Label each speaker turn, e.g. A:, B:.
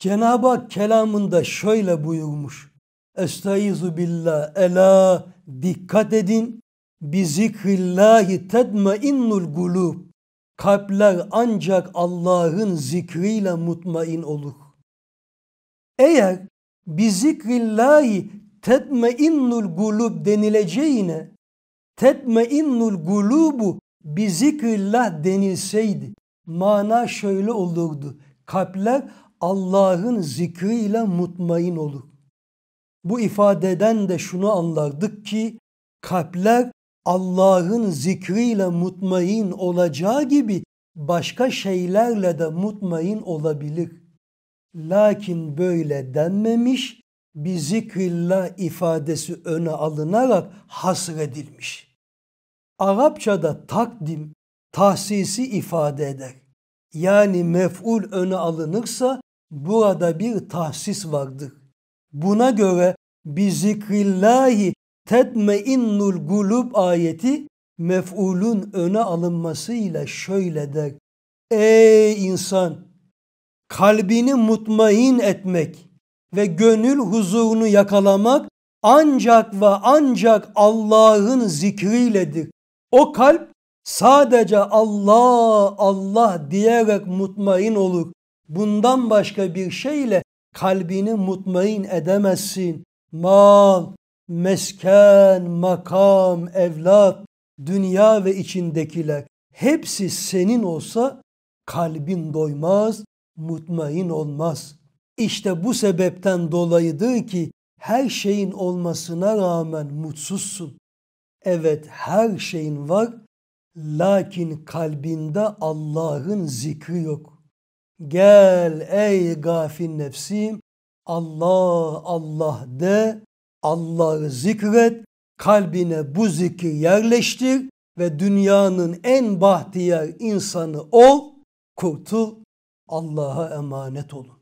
A: Cenab-ı Hak kelamında şöyle buyurmuş. Estaizu billah ela dikkat edin. Bi zikrillahi tedmainnul gulub. Kalpler ancak Allah'ın zikriyle mutmain olur. Eğer bi zikrillahi tedmainnul gulub denileceğine tedmainnul gulubu bi zikrillah denilseydi mana şöyle olurdu kalpler Allah'ın zikriyle mutmain olur. Bu ifadeden de şunu anlardık ki kalpler Allah'ın zikriyle mutmain olacağı gibi başka şeylerle de mutmain olabilir. Lakin böyle denmemiş, bir zikrillah ifadesi öne alınarak hasredilmiş. Arapçada takdim, tahsisi ifade eder yani mef'ul öne alınırsa burada bir tahsis vardır. Buna göre bi zikrillahi tedmeinnul gulub ayeti mef'ulun öne alınmasıyla şöyle der. Ey insan! Kalbini mutmain etmek ve gönül huzurunu yakalamak ancak ve ancak Allah'ın zikriyledir. O kalp Sadece Allah Allah diyerek mutmain olur. Bundan başka bir şeyle kalbini mutmain edemezsin. Mal, mesken, makam, evlat, dünya ve içindekiler hepsi senin olsa kalbin doymaz, mutmain olmaz. İşte bu sebepten dolayıdır ki her şeyin olmasına rağmen mutsuzsun. Evet her şeyin var Lakin kalbinde Allah'ın zikri yok. Gel ey gafil nefsim Allah Allah de Allah'ı zikret kalbine bu zikri yerleştir ve dünyanın en bahtiyar insanı ol kurtul Allah'a emanet olun.